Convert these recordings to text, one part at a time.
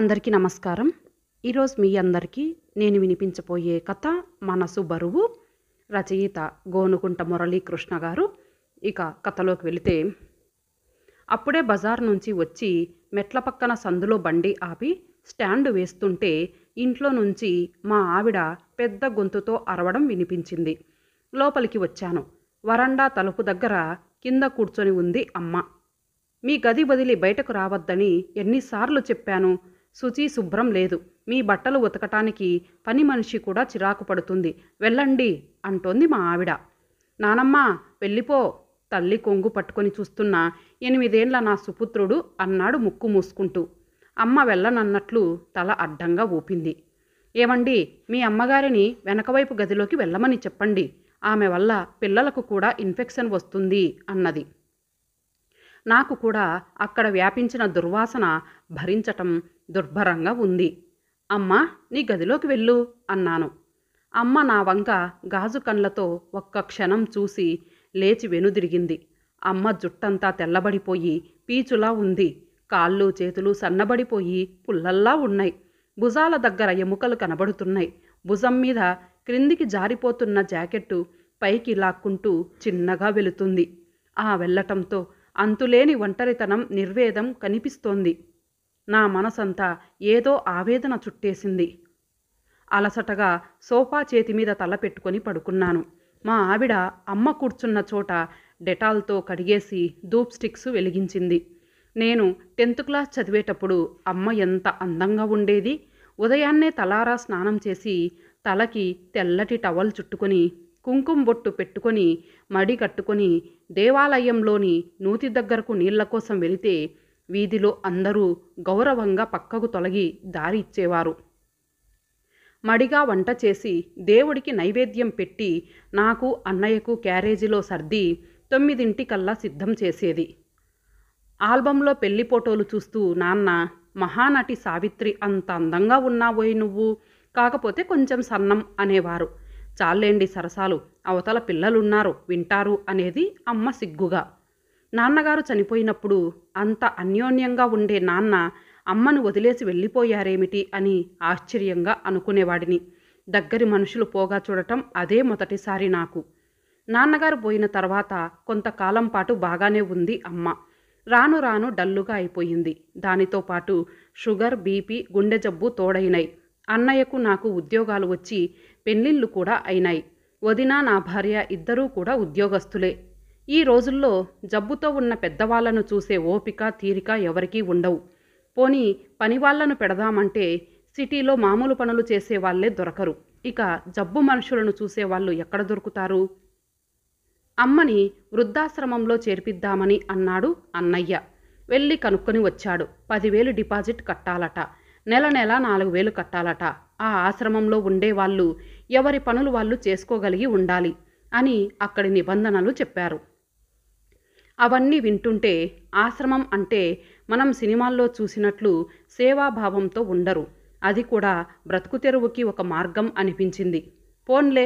అందరికీ నమస్కారం ఈరోజు మీ అందరికీ నేను వినిపించబోయే కథ మనసు బరువు రచయిత గోనుకుంట మురళీకృష్ణ గారు ఇక కథలోకి వెళితే అప్పుడే బజార్ నుంచి వచ్చి మెట్ల పక్కన సందులో బండి ఆపి స్టాండ్ వేస్తుంటే ఇంట్లో నుంచి మా ఆవిడ పెద్ద గొంతుతో అరవడం వినిపించింది లోపలికి వచ్చాను వరండా తలుపు దగ్గర కింద కూర్చొని ఉంది అమ్మ మీ గది వదిలి బయటకు రావద్దని ఎన్నిసార్లు చెప్పాను శుచి శుభ్రం లేదు మీ బట్టలు ఉతకటానికి పని మనిషి కూడా చిరాకు పడుతుంది వెళ్ళండి అంటోంది మా ఆవిడ నానమ్మ వెళ్ళిపో తల్లి కొంగు పట్టుకొని చూస్తున్న ఎనిమిదేండ్ల నా సుపుత్రుడు అన్నాడు ముక్కు మూసుకుంటూ అమ్మ వెళ్ళనన్నట్లు తల అడ్డంగా ఊపింది ఏమండి మీ అమ్మగారిని వెనకవైపు గదిలోకి వెళ్ళమని చెప్పండి ఆమె వల్ల పిల్లలకు కూడా ఇన్ఫెక్షన్ వస్తుంది అన్నది నాకు కూడా అక్కడ వ్యాపించిన దుర్వాసన భరించటం దుర్భరంగా ఉంది అమ్మ నీ గదిలోకి వెళ్ళు అన్నాను అమ్మ నా వంక గాజు కళ్ళతో ఒక్క క్షణం చూసి లేచి వెనుదిరిగింది అమ్మ జుట్టంతా తెల్లబడిపోయి పీచులా ఉంది కాళ్ళు చేతులు సన్నబడిపోయి పుల్లల్లా ఉన్నాయి భుజాల దగ్గర ఎముకలు కనబడుతున్నాయి భుజం మీద క్రిందికి జారిపోతున్న జాకెట్టు పైకి లాక్కుంటూ చిన్నగా వెళుతుంది ఆ వెళ్ళటంతో అంతులేని ఒంటరితనం నిర్వేదం కనిపిస్తోంది నా మనసంతా ఏదో ఆవేదన చుట్టేసింది అలసటగా సోఫా చేతి మీద తల పెట్టుకొని పడుకున్నాను మా ఆవిడ అమ్మ కూర్చున్న చోట డెటాల్తో కడిగేసి ధూప్ స్టిక్స్ వెలిగించింది నేను టెన్త్ క్లాస్ చదివేటప్పుడు అమ్మ ఎంత అందంగా ఉండేది ఉదయాన్నే తలారా స్నానం చేసి తలకి తెల్లటి టవల్ చుట్టుకొని కుంకుమ బొట్టు పెట్టుకొని మడి కట్టుకొని దేవాలయంలోని నూతి దగ్గరకు నీళ్ల కోసం వెళితే వీధిలో అందరూ గౌరవంగా పక్కకు తొలగి దారి ఇచ్చేవారు మడిగా వంట చేసి దేవుడికి నైవేద్యం పెట్టి నాకు అన్నయ్యకు క్యారేజీలో సర్ది తొమ్మిదింటికల్లా సిద్ధం చేసేది ఆల్బంలో పెళ్లి ఫోటోలు చూస్తూ నాన్న మహానటి సావిత్రి అంత అందంగా ఉన్నావోయి నువ్వు కాకపోతే కొంచెం సన్నం అనేవారు చాలేండి సరసాలు అవతల పిల్లలున్నారు వింటారు అనేది అమ్మ సిగ్గుగా నాన్నగారు చనిపోయినప్పుడు అంత అన్యోన్యంగా ఉండే నాన్న అమ్మను వదిలేసి వెళ్ళిపోయారేమిటి అని ఆశ్చర్యంగా అనుకునేవాడిని దగ్గరి మనుషులు పోగా చూడటం అదే మొదటిసారి నాకు నాన్నగారు పోయిన తర్వాత కొంతకాలం పాటు బాగానే ఉంది అమ్మ రాను రాను డల్లుగా అయిపోయింది దానితో పాటు షుగర్ బీపీ గుండె జబ్బు తోడైనాయి అన్నయ్యకు నాకు ఉద్యోగాలు వచ్చి పెళ్ళిళ్ళు కూడా అయినాయి వదినా నా భార్య ఇద్దరూ కూడా ఉద్యోగస్తులే ఈ రోజుల్లో జబ్బుతో ఉన్న పెద్దవాళ్లను చూసే ఓపిక తీరిక ఎవరికీ ఉండవు పోనీ పనివాళ్లను పెడదామంటే సిటీలో మామూలు పనులు చేసే వాళ్ళే దొరకరు ఇక జబ్బు మనుషులను చూసేవాళ్ళు ఎక్కడ దొరుకుతారు అమ్మని వృద్ధాశ్రమంలో చేర్పిద్దామని అన్నాడు అన్నయ్య వెళ్ళి కనుక్కొని వచ్చాడు పదివేలు డిపాజిట్ కట్టాలట నెల నెల నాలుగు వేలు కట్టాలట ఆ ఆశ్రమంలో ఉండేవాళ్ళు ఎవరి పనులు వాళ్ళు చేసుకోగలిగి ఉండాలి అని అక్కడి నిబంధనలు చెప్పారు అవన్నీ వింటుంటే ఆశ్రమం అంటే మనం సినిమాల్లో చూసినట్లు సేవాభావంతో ఉండరు అది కూడా బ్రతుకు తెరువుకి ఒక మార్గం అనిపించింది పోన్లే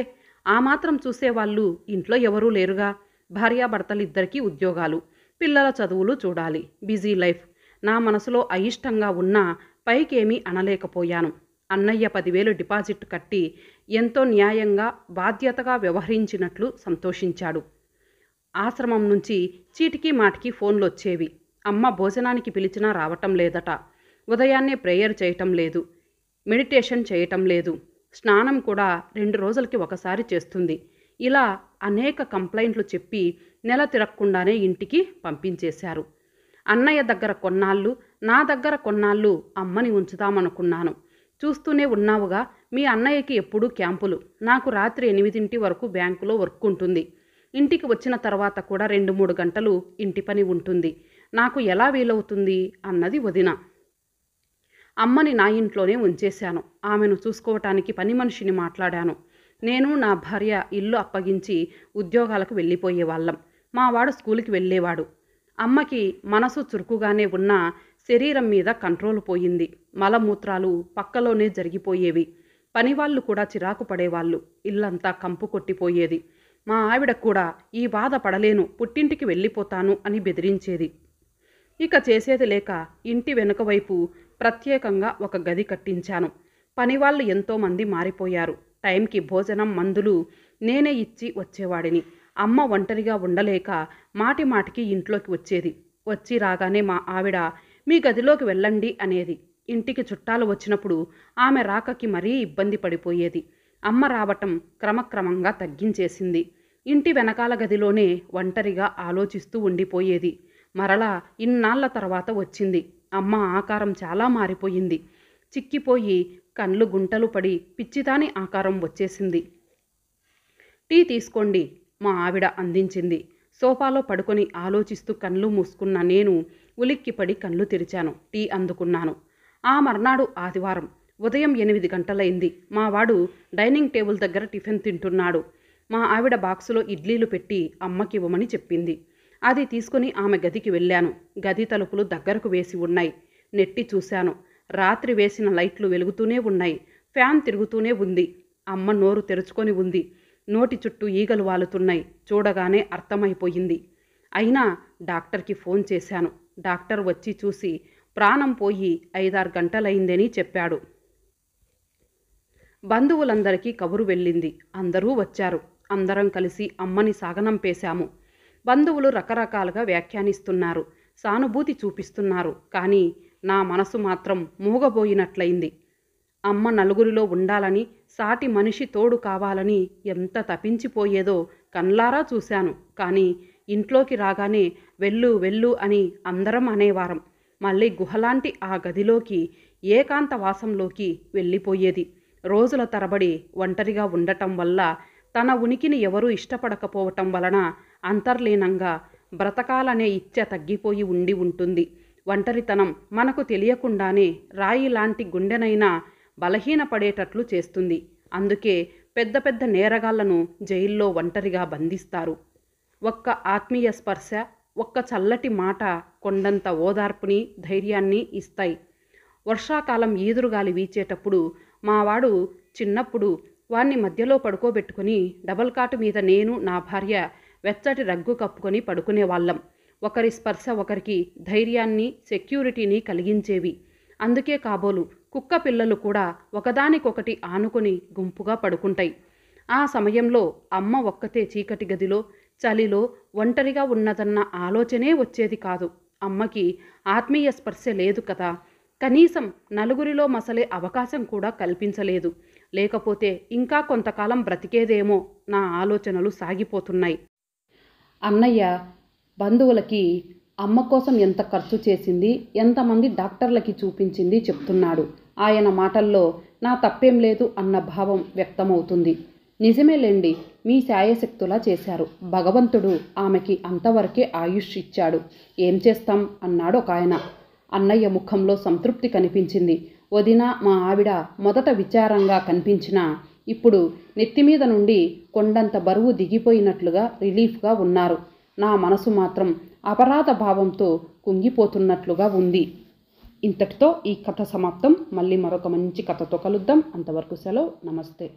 ఆ మాత్రం చూసేవాళ్ళు ఇంట్లో ఎవరూ లేరుగా భార్యాభర్తలిద్దరికీ ఉద్యోగాలు పిల్లల చదువులు చూడాలి బిజీ లైఫ్ నా మనసులో అయిష్టంగా ఉన్న పైకేమీ అనలేకపోయాను అన్నయ్య పదివేలు డిపాజిట్ కట్టి ఎంతో న్యాయంగా బాధ్యతగా వ్యవహరించినట్లు సంతోషించాడు ఆశ్రమం నుంచి చీటికి మాటికి ఫోన్లు వచ్చేవి అమ్మ భోజనానికి పిలిచినా రావటం లేదట ఉదయాన్నే ప్రేయర్ చేయటం లేదు మెడిటేషన్ చేయటం లేదు స్నానం కూడా రెండు రోజులకి ఒకసారి చేస్తుంది ఇలా అనేక కంప్లైంట్లు చెప్పి నెల తిరగకుండానే ఇంటికి పంపించేశారు అన్నయ్య దగ్గర కొన్నాళ్ళు నా దగ్గర కొన్నాళ్ళు అమ్మని ఉంచుదామనుకున్నాను చూస్తూనే ఉన్నావుగా మీ అన్నయ్యకి ఎప్పుడూ క్యాంపులు నాకు రాత్రి ఎనిమిదింటి వరకు బ్యాంకులో వర్క్ ఉంటుంది ఇంటికి వచ్చిన తర్వాత కూడా రెండు మూడు గంటలు ఇంటి పని ఉంటుంది నాకు ఎలా వీలవుతుంది అన్నది వదిన అమ్మని నా ఇంట్లోనే ఉంచేశాను ఆమెను చూసుకోవటానికి పని మనిషిని మాట్లాడాను నేను నా భార్య ఇల్లు అప్పగించి ఉద్యోగాలకు వెళ్ళిపోయేవాళ్ళం మావాడు స్కూల్కి వెళ్ళేవాడు అమ్మకి మనసు చురుకుగానే ఉన్న శరీరం మీద కంట్రోల్ పోయింది మలమూత్రాలు పక్కలోనే జరిగిపోయేవి పనివాళ్ళు కూడా చిరాకు పడేవాళ్ళు ఇల్లంతా కంపు కొట్టిపోయేది మా ఆవిడ కూడా ఈ బాధ పడలేను పుట్టింటికి వెళ్ళిపోతాను అని బెదిరించేది ఇక చేసేది లేక ఇంటి వెనుక వైపు ప్రత్యేకంగా ఒక గది కట్టించాను పనివాళ్ళు ఎంతోమంది మారిపోయారు టైంకి భోజనం మందులు నేనే ఇచ్చి వచ్చేవాడిని అమ్మ ఒంటరిగా ఉండలేక మాటి మాటికి ఇంట్లోకి వచ్చేది వచ్చి రాగానే మా ఆవిడ మీ గదిలోకి వెళ్ళండి అనేది ఇంటికి చుట్టాలు వచ్చినప్పుడు ఆమె రాకకి మరీ ఇబ్బంది పడిపోయేది అమ్మ రావటం క్రమక్రమంగా తగ్గించేసింది ఇంటి వెనకాల గదిలోనే ఒంటరిగా ఆలోచిస్తూ ఉండిపోయేది మరలా ఇన్నాళ్ల తర్వాత వచ్చింది అమ్మ ఆకారం చాలా మారిపోయింది చిక్కిపోయి కండ్లు గుంటలు పడి పిచ్చితాని ఆకారం వచ్చేసింది టీ తీసుకోండి మా ఆవిడ అందించింది సోఫాలో పడుకొని ఆలోచిస్తూ కళ్ళు మూసుకున్న నేను ఉలిక్కిపడి కళ్ళు తెరిచాను టీ అందుకున్నాను ఆ మర్నాడు ఆదివారం ఉదయం ఎనిమిది గంటలైంది మావాడు డైనింగ్ టేబుల్ దగ్గర టిఫిన్ తింటున్నాడు మా ఆవిడ బాక్సులో ఇడ్లీలు పెట్టి అమ్మకి ఇవ్వమని చెప్పింది అది తీసుకుని ఆమె గదికి వెళ్ళాను గది తలుపులు దగ్గరకు వేసి ఉన్నాయి నెట్టి చూశాను రాత్రి వేసిన లైట్లు వెలుగుతూనే ఉన్నాయి ఫ్యాన్ తిరుగుతూనే ఉంది అమ్మ నోరు తెరుచుకొని ఉంది నోటి చుట్టూ ఈగలు వాలుతున్నాయి చూడగానే అర్థమైపోయింది అయినా డాక్టర్కి ఫోన్ చేశాను డాక్టర్ వచ్చి చూసి ప్రాణం పోయి ఐదారు గంటలైందని చెప్పాడు బంధువులందరికీ కబురు వెళ్ళింది అందరూ వచ్చారు అందరం కలిసి అమ్మని సాగనం పేశాము బంధువులు రకరకాలుగా వ్యాఖ్యానిస్తున్నారు సానుభూతి చూపిస్తున్నారు కానీ నా మనసు మాత్రం మూగబోయినట్లయింది అమ్మ నలుగురిలో ఉండాలని సాటి మనిషి తోడు కావాలని ఎంత తపించిపోయేదో కన్లారా చూశాను కానీ ఇంట్లోకి రాగానే వెళ్ళు వెళ్ళు అని అందరం అనేవారం మళ్ళీ గుహలాంటి ఆ గదిలోకి ఏకాంత వాసంలోకి వెళ్ళిపోయేది రోజుల తరబడి ఒంటరిగా ఉండటం వల్ల తన ఉనికిని ఎవరూ ఇష్టపడకపోవటం వలన అంతర్లీనంగా బ్రతకాలనే ఇచ్చ తగ్గిపోయి ఉండి ఉంటుంది ఒంటరితనం మనకు తెలియకుండానే రాయి లాంటి గుండెనైనా బలహీనపడేటట్లు చేస్తుంది అందుకే పెద్ద పెద్ద నేరగాళ్లను జైల్లో ఒంటరిగా బంధిస్తారు ఒక్క ఆత్మీయ స్పర్శ ఒక్క చల్లటి మాట కొండంత ఓదార్పుని ధైర్యాన్ని ఇస్తాయి వర్షాకాలం ఈదురుగాలి వీచేటప్పుడు మావాడు చిన్నప్పుడు వాణ్ణి మధ్యలో పడుకోబెట్టుకుని డబల్ కాటు మీద నేను నా భార్య వెచ్చటి రగ్గు కప్పుకొని పడుకునేవాళ్ళం ఒకరి స్పర్శ ఒకరికి ధైర్యాన్ని సెక్యూరిటీని కలిగించేవి అందుకే కాబోలు కుక్క పిల్లలు కూడా ఒకదానికొకటి ఆనుకొని గుంపుగా పడుకుంటాయి ఆ సమయంలో అమ్మ ఒక్కతే చీకటి గదిలో చలిలో ఒంటరిగా ఉన్నదన్న ఆలోచనే వచ్చేది కాదు అమ్మకి ఆత్మీయ స్పర్శ లేదు కదా కనీసం నలుగురిలో మసలే అవకాశం కూడా కల్పించలేదు లేకపోతే ఇంకా కొంతకాలం బ్రతికేదేమో నా ఆలోచనలు సాగిపోతున్నాయి అన్నయ్య బంధువులకి అమ్మ కోసం ఎంత ఖర్చు చేసింది ఎంతమంది డాక్టర్లకి చూపించింది చెప్తున్నాడు ఆయన మాటల్లో నా తప్పేం లేదు అన్న భావం వ్యక్తమవుతుంది నిజమేలేండి మీ శాయశక్తులా చేశారు భగవంతుడు ఆమెకి అంతవరకే ఆయుష్ ఇచ్చాడు ఏం చేస్తాం అన్నాడు ఒక ఆయన అన్నయ్య ముఖంలో సంతృప్తి కనిపించింది వదిన మా ఆవిడ మొదట విచారంగా కనిపించినా ఇప్పుడు నెత్తిమీద నుండి కొండంత బరువు దిగిపోయినట్లుగా రిలీఫ్గా ఉన్నారు నా మనసు మాత్రం అపరాధ భావంతో కుంగిపోతున్నట్లుగా ఉంది ఇంతటితో ఈ కథ సమాప్తం మళ్ళీ మరొక మంచి కథతో కలుద్దాం అంతవరకు సెలవు నమస్తే